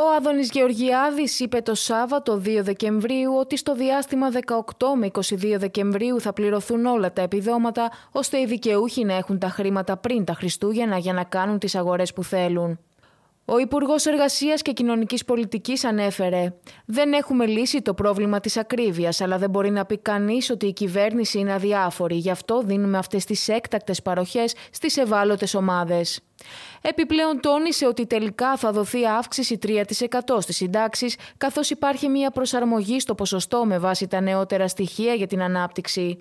Ο Άδωνης Γεωργιάδης είπε το Σάββατο 2 Δεκεμβρίου ότι στο διάστημα 18 με 22 Δεκεμβρίου θα πληρωθούν όλα τα επιδόματα, ώστε οι δικαιούχοι να έχουν τα χρήματα πριν τα Χριστούγεννα για να κάνουν τις αγορές που θέλουν. Ο Υπουργός Εργασίας και Κοινωνικής Πολιτικής ανέφερε: Δεν έχουμε λύσει το πρόβλημα της ακρίβειας, αλλά δεν μπορεί να πει κανείς ότι η κυβέρνηση είναι αδιάφορη. Γι' αυτό δίνουμε αυτές τις έκτακτες παροχές στις ευάλωτες ομάδες. Επιπλέον τόνισε ότι τελικά θα δοθεί αύξηση 3% στις συντάξεις καθώς υπάρχει μια προσαρμογή στο ποσοστό με βάση τα νεότερα στοιχεία για την ανάπτυξη.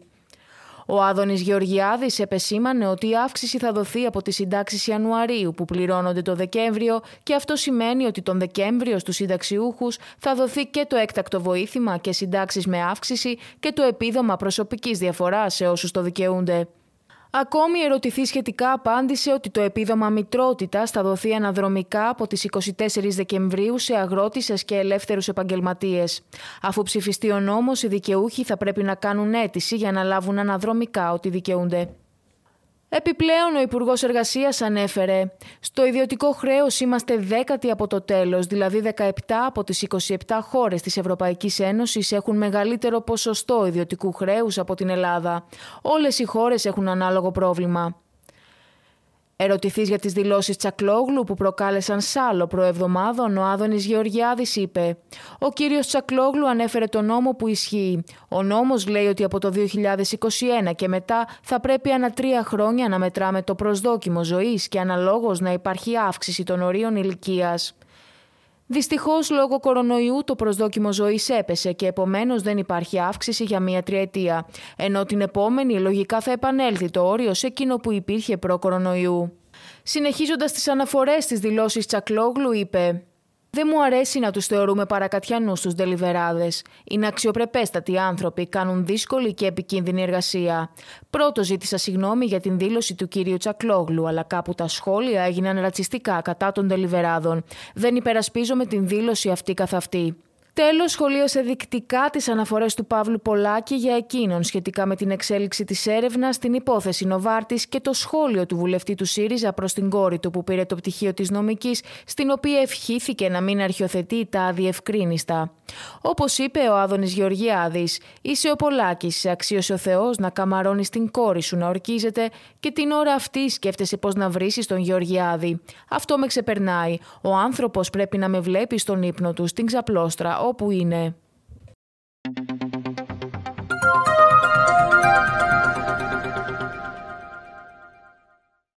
Ο Άδωνης Γεωργιάδης επεσήμανε ότι η αύξηση θα δοθεί από τις συντάξεις Ιανουαρίου που πληρώνονται το Δεκέμβριο και αυτό σημαίνει ότι τον Δεκέμβριο στους συνταξιούχους θα δοθεί και το έκτακτο βοήθημα και συντάξεις με αύξηση και το επίδομα προσωπικής διαφοράς σε όσους το δικαιούνται. Ακόμη ερωτηθεί σχετικά απάντησε ότι το επίδομα μητρότητας θα δοθεί αναδρομικά από τις 24 Δεκεμβρίου σε αγρότησες και ελεύθερους επαγγελματίες. Αφού ψηφιστεί ο νόμος, οι δικαιούχοι θα πρέπει να κάνουν αίτηση για να λάβουν αναδρομικά ό,τι δικαιούνται. Επιπλέον, ο Υπουργός Εργασίας ανέφερε: Στο ιδιωτικό χρέος είμαστε δέκατοι από το τέλος, δηλαδή 17 από τις 27 χώρες της Ευρωπαϊκής Ένωσης έχουν μεγαλύτερο ποσοστό ιδιωτικού χρέους από την Ελλάδα. Όλες οι χώρες έχουν ανάλογο πρόβλημα. Ερωτηθείς για τις δηλώσεις Τσακλόγλου που προκάλεσαν σάλο προεβδομάδων, ο Άδωνης Γεωργιάδης είπε: Ο κύριος Τσακλόγλου ανέφερε τον νόμο που ισχύει. Ο νόμος λέει ότι από το 2021 και μετά θα πρέπει ανά τρία χρόνια να μετράμε το προσδόκιμο ζωής και αναλόγως να υπάρχει αύξηση των ορίων ηλικίας. Δυστυχώς, λόγω κορονοϊού, το προσδόκιμο ζωής έπεσε και επομένως δεν υπάρχει αύξηση για μία τριετία. Ενώ την επόμενη, λογικά θα επανέλθει το όριο σε εκείνο που υπήρχε προ-κορονοϊού. Συνεχίζοντας τις αναφορές τη δηλώσεις, Τσακλόγλου είπε. Δεν μου αρέσει να τους θεωρούμε παρακατιανούς τους ντελιβεράδε. Είναι αξιοπρεπέστατοι άνθρωποι, κάνουν δύσκολη και επικίνδυνη εργασία. Πρώτο ζήτησα συγγνώμη για την δήλωση του κυρίου Τσακλόγλου, αλλά κάπου τα σχόλια έγιναν ρατσιστικά κατά των ντελιβεράδων. Δεν υπερασπίζομαι την δήλωση αυτή καθ' αυτή. Τέλος, σχολίασε δεικτικά τις αναφορές του Παύλου Πολάκη για εκείνον σχετικά με την εξέλιξη της έρευνας την υπόθεση Νοβάρτης και το σχόλιο του βουλευτή του ΣΥΡΙΖΑ προς την κόρη του που πήρε το πτυχίο της νομικής, στην οποία ευχήθηκε να μην αρχιοθετεί τα αδιευκρίνηστα. Όπως είπε ο Άδωνης Γεωργιάδης, είσαι ο Πολάκης, σε αξίωσε ο Θεός να καμαρώνεις την κόρη σου να ορκίζεται και την ώρα αυτή σκέφτεσαι πώς να βρει τον Γεωργιάδη. Αυτό με ξεπερνάει. Ο άνθρωπος πρέπει να με βλέπει στον ύπνο του, στην ξαπλώστρα, όπου είναι.